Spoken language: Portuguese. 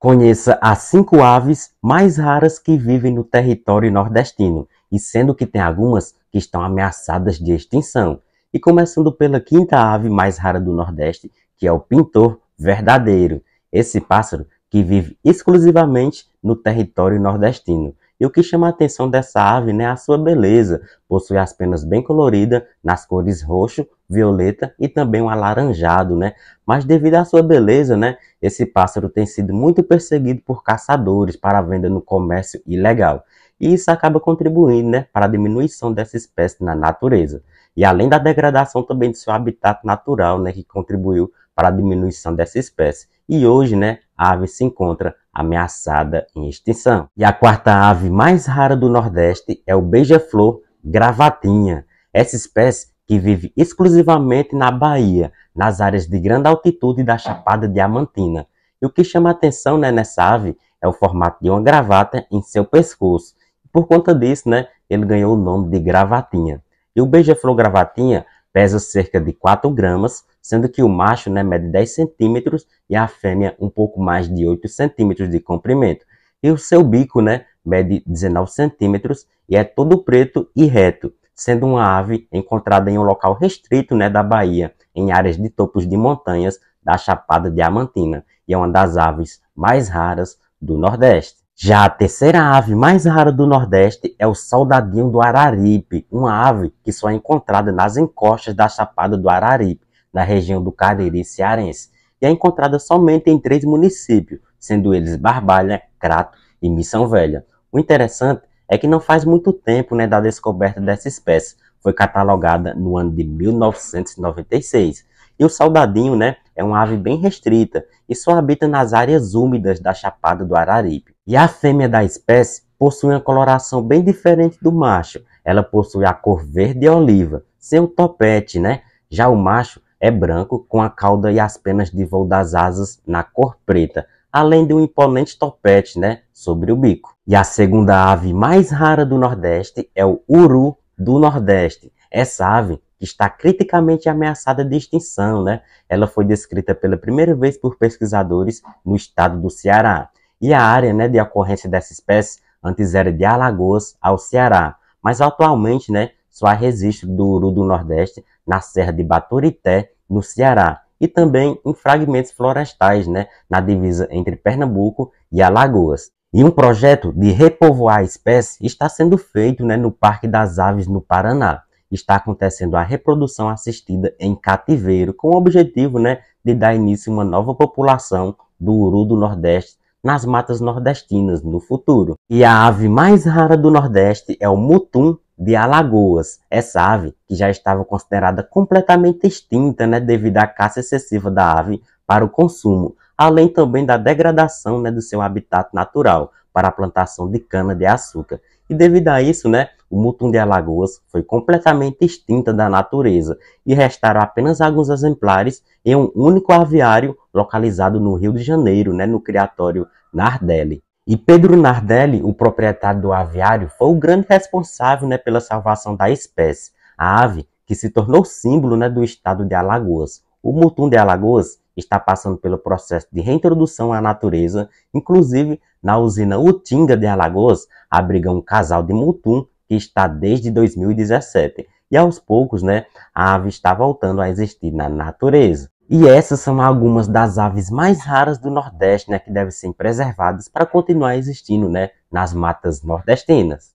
Conheça as cinco aves mais raras que vivem no território nordestino, e sendo que tem algumas que estão ameaçadas de extinção. E começando pela quinta ave mais rara do Nordeste, que é o pintor verdadeiro. Esse pássaro que vive exclusivamente no território nordestino. E o que chama a atenção dessa ave né, é né, a sua beleza. Possui as penas bem coloridas, nas cores roxo, violeta e também um alaranjado, né? Mas devido à sua beleza, né, esse pássaro tem sido muito perseguido por caçadores para venda no comércio ilegal. E isso acaba contribuindo, né, para a diminuição dessa espécie na natureza. E além da degradação também de seu habitat natural, né, que contribuiu para a diminuição dessa espécie. E hoje, né, a ave se encontra ameaçada em extinção. E a quarta ave mais rara do Nordeste é o beija-flor gravatinha. Essa espécie que vive exclusivamente na Bahia, nas áreas de grande altitude da Chapada Diamantina. E o que chama a atenção né, nessa ave é o formato de uma gravata em seu pescoço. Por conta disso, né, ele ganhou o nome de gravatinha. E o beija-flor gravatinha pesa cerca de 4 gramas, sendo que o macho né, mede 10 centímetros e a fêmea um pouco mais de 8 centímetros de comprimento. E o seu bico né, mede 19 centímetros e é todo preto e reto, sendo uma ave encontrada em um local restrito né, da Bahia, em áreas de topos de montanhas da Chapada Diamantina, e é uma das aves mais raras do Nordeste. Já a terceira ave mais rara do Nordeste é o soldadinho do Araripe, uma ave que só é encontrada nas encostas da Chapada do Araripe, na região do Cariri cearense, e é encontrada somente em três municípios, sendo eles Barbalha, Crato e Missão Velha. O interessante é que não faz muito tempo né, da descoberta dessa espécie, foi catalogada no ano de 1996. E o saudadinho né, é uma ave bem restrita e só habita nas áreas úmidas da Chapada do Araripe. E a fêmea da espécie possui uma coloração bem diferente do macho. Ela possui a cor verde oliva, sem o topete, né? Já o macho é branco, com a cauda e as penas de voo das asas na cor preta, além de um imponente topete, né? Sobre o bico. E a segunda ave mais rara do Nordeste é o uru do Nordeste. Essa ave que está criticamente ameaçada de extinção, né? Ela foi descrita pela primeira vez por pesquisadores no estado do Ceará e a área né, de ocorrência dessa espécie antes era de Alagoas ao Ceará, mas atualmente né, só há registro do uru do Nordeste na Serra de Baturité, no Ceará, e também em fragmentos florestais né, na divisa entre Pernambuco e Alagoas. E um projeto de repovoar a espécie está sendo feito né, no Parque das Aves no Paraná. Está acontecendo a reprodução assistida em cativeiro, com o objetivo né, de dar início a uma nova população do uru do Nordeste nas matas nordestinas no futuro. E a ave mais rara do Nordeste é o mutum de Alagoas. Essa ave, que já estava considerada completamente extinta né, devido à caça excessiva da ave para o consumo, além também da degradação né, do seu habitat natural para a plantação de cana-de-açúcar. E devido a isso, né, o mutum de Alagoas foi completamente extinta da natureza e restaram apenas alguns exemplares em um único aviário localizado no Rio de Janeiro, né, no criatório Nardelli. E Pedro Nardelli, o proprietário do aviário, foi o grande responsável né, pela salvação da espécie, a ave que se tornou símbolo né, do estado de Alagoas. O mutum de Alagoas está passando pelo processo de reintrodução à natureza, inclusive na usina Utinga de Alagoas, abriga um casal de mutum que está desde 2017. E aos poucos, né, a ave está voltando a existir na natureza. E essas são algumas das aves mais raras do Nordeste, né, que devem ser preservadas para continuar existindo, né, nas matas nordestinas.